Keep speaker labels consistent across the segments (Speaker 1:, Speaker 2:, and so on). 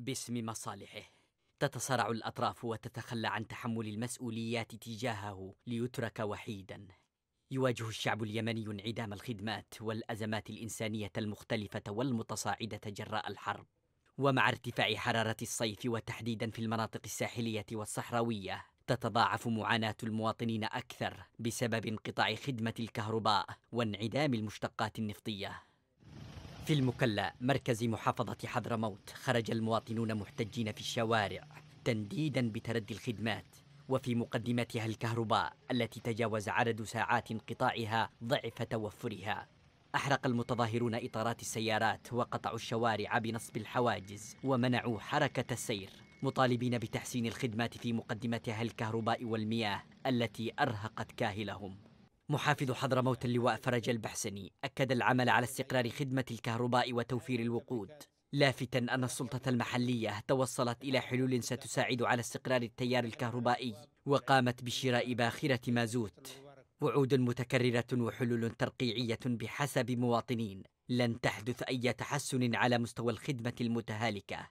Speaker 1: باسم مصالحه تتصارع الاطراف وتتخلى عن تحمل المسؤوليات تجاهه ليترك وحيدا يواجه الشعب اليمني انعدام الخدمات والازمات الانسانيه المختلفه والمتصاعده جراء الحرب ومع ارتفاع حراره الصيف وتحديدا في المناطق الساحليه والصحراويه تتضاعف معاناه المواطنين اكثر بسبب انقطاع خدمه الكهرباء وانعدام المشتقات النفطيه في المكلا مركز محافظة حضرموت خرج المواطنون محتجين في الشوارع تنديدا بتردي الخدمات وفي مقدمتها الكهرباء التي تجاوز عدد ساعات انقطاعها ضعف توفرها أحرق المتظاهرون إطارات السيارات وقطعوا الشوارع بنصب الحواجز ومنعوا حركة السير مطالبين بتحسين الخدمات في مقدمتها الكهرباء والمياه التي أرهقت كاهلهم محافظ حضرموت اللواء فرج البحسني أكد العمل على استقرار خدمة الكهرباء وتوفير الوقود لافتا أن السلطة المحلية توصلت إلى حلول ستساعد على استقرار التيار الكهربائي وقامت بشراء باخرة مازوت وعود متكررة وحلول ترقيعية بحسب مواطنين لن تحدث أي تحسن على مستوى الخدمة المتهالكة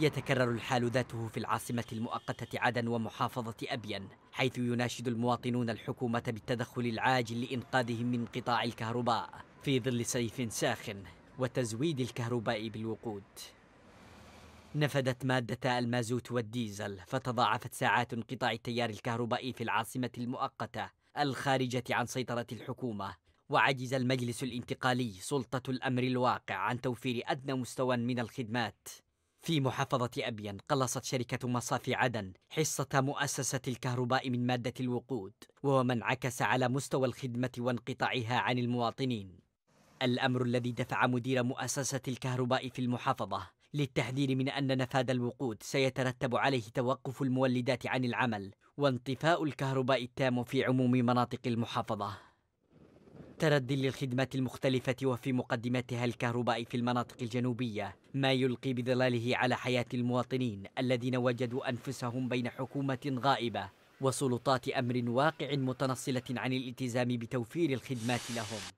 Speaker 1: يتكرر الحال ذاته في العاصمة المؤقتة عدن ومحافظة أبين حيث يناشد المواطنون الحكومة بالتدخل العاجل لإنقاذهم من قطاع الكهرباء في ظل صيف ساخن وتزويد الكهرباء بالوقود نفدت مادة المازوت والديزل فتضاعفت ساعات انقطاع التيار الكهربائي في العاصمة المؤقتة الخارجة عن سيطرة الحكومة وعجز المجلس الانتقالي سلطة الأمر الواقع عن توفير أدنى مستوى من الخدمات في محافظة أبين قلصت شركة مصافي عدن حصة مؤسسة الكهرباء من مادة الوقود وهو ما انعكس على مستوى الخدمة وانقطاعها عن المواطنين الأمر الذي دفع مدير مؤسسة الكهرباء في المحافظة للتحذير من أن نفاد الوقود سيترتب عليه توقف المولدات عن العمل وانطفاء الكهرباء التام في عموم مناطق المحافظة التردي للخدمات المختلفة وفي مقدمتها الكهرباء في المناطق الجنوبية ما يلقي بظلاله على حياة المواطنين الذين وجدوا أنفسهم بين حكومة غائبة وسلطات أمر واقع متنصلة عن الالتزام بتوفير الخدمات لهم